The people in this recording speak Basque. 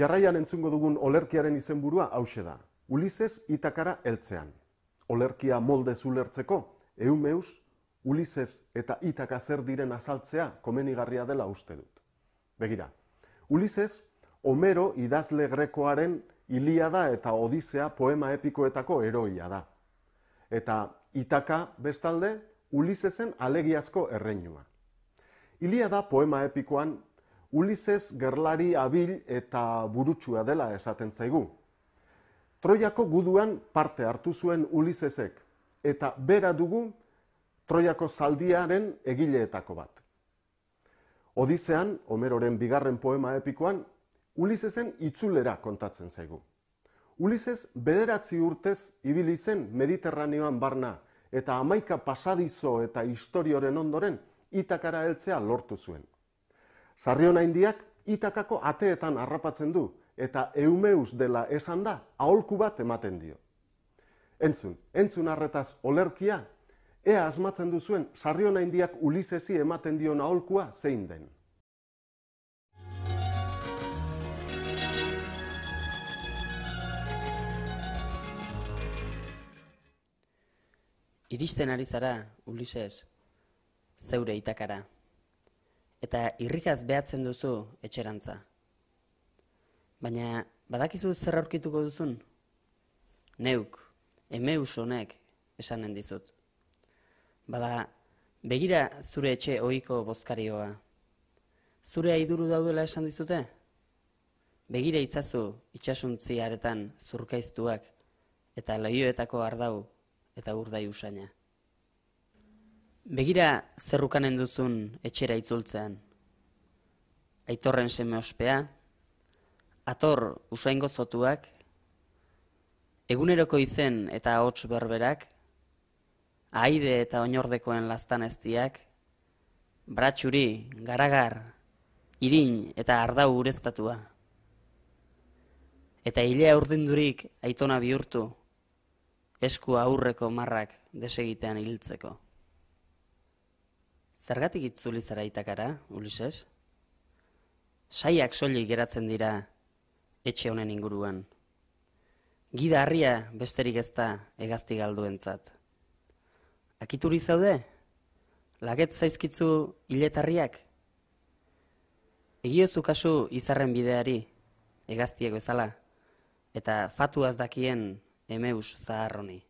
Jarraian entzungo dugun olerkiaren izenburua hause da. Ulises itakara eltzean. Olerkia molde zulertzeko, eumeus, Ulises eta itaka zer diren azaltzea komenigarria dela uste dut. Begira, Ulises, Homero idazle grekoaren Iliada eta Odisea poema epikoetako eroia da. Eta Itaka bestalde Ulisesen alegiazko erreinua. Iliada poema epikoan Ulises gerlari abil eta burutsua dela esaten zaigu. Troiako guduan parte hartu zuen Ulisesek eta bera dugu Troiako zaldiaren egileetako bat. Odizean, Homeroren bigarren poema epikoan, Ulisesen itzulera kontatzen zaigu. Ulises bederatzi urtez ibili zen Mediterraneoan barna eta amaika pasadizo eta historioren ondoren itakara heltzea lortu zuen. Sarrio naindiak itakako ateetan harrapatzen du eta eumeus dela esan da aholku bat ematen dio. Entzun, entzun arretaz olerkia, ea asmatzen duzuen zuen sarrio naindiak ulizezi ematen dion aholkua zein den. Iristen ari zara, Ulises, zeure itakara eta irrikaz behatzen duzu etxerantza. Baina badakizu zer aurkituko duzun? Neuk, emeus honek esanen dizut. Bada, begira zure etxe ohiko bozkarioa. Zure aiduru daudela esan dizute? Begira itzazu itxasuntzi aretan zurkaiztuak eta loioetako ardau eta urdai usaina. Begira zerrukanen duzun etxera itzultzean. Aitorren seme ospea, ator usaingo zotuak, eguneroko izen eta ahots berberak, aide eta oinordekoen lastan eztiak, bratxuri, garagar, irin eta ardau ureztatua. Eta hilea urdindurik aitona bihurtu, esku aurreko marrak desegitean hiltzeko. Zergatik itzuli zara itakara, Ulises? Saiak soli geratzen dira etxe honen inguruan. Gida harria besterik ezta egazti galduentzat. Akituri zaude? Laget zaizkitzu hiletarriak? Egiozu kasu izarren bideari egaztiek bezala eta fatuaz dakien emeus zaharroni.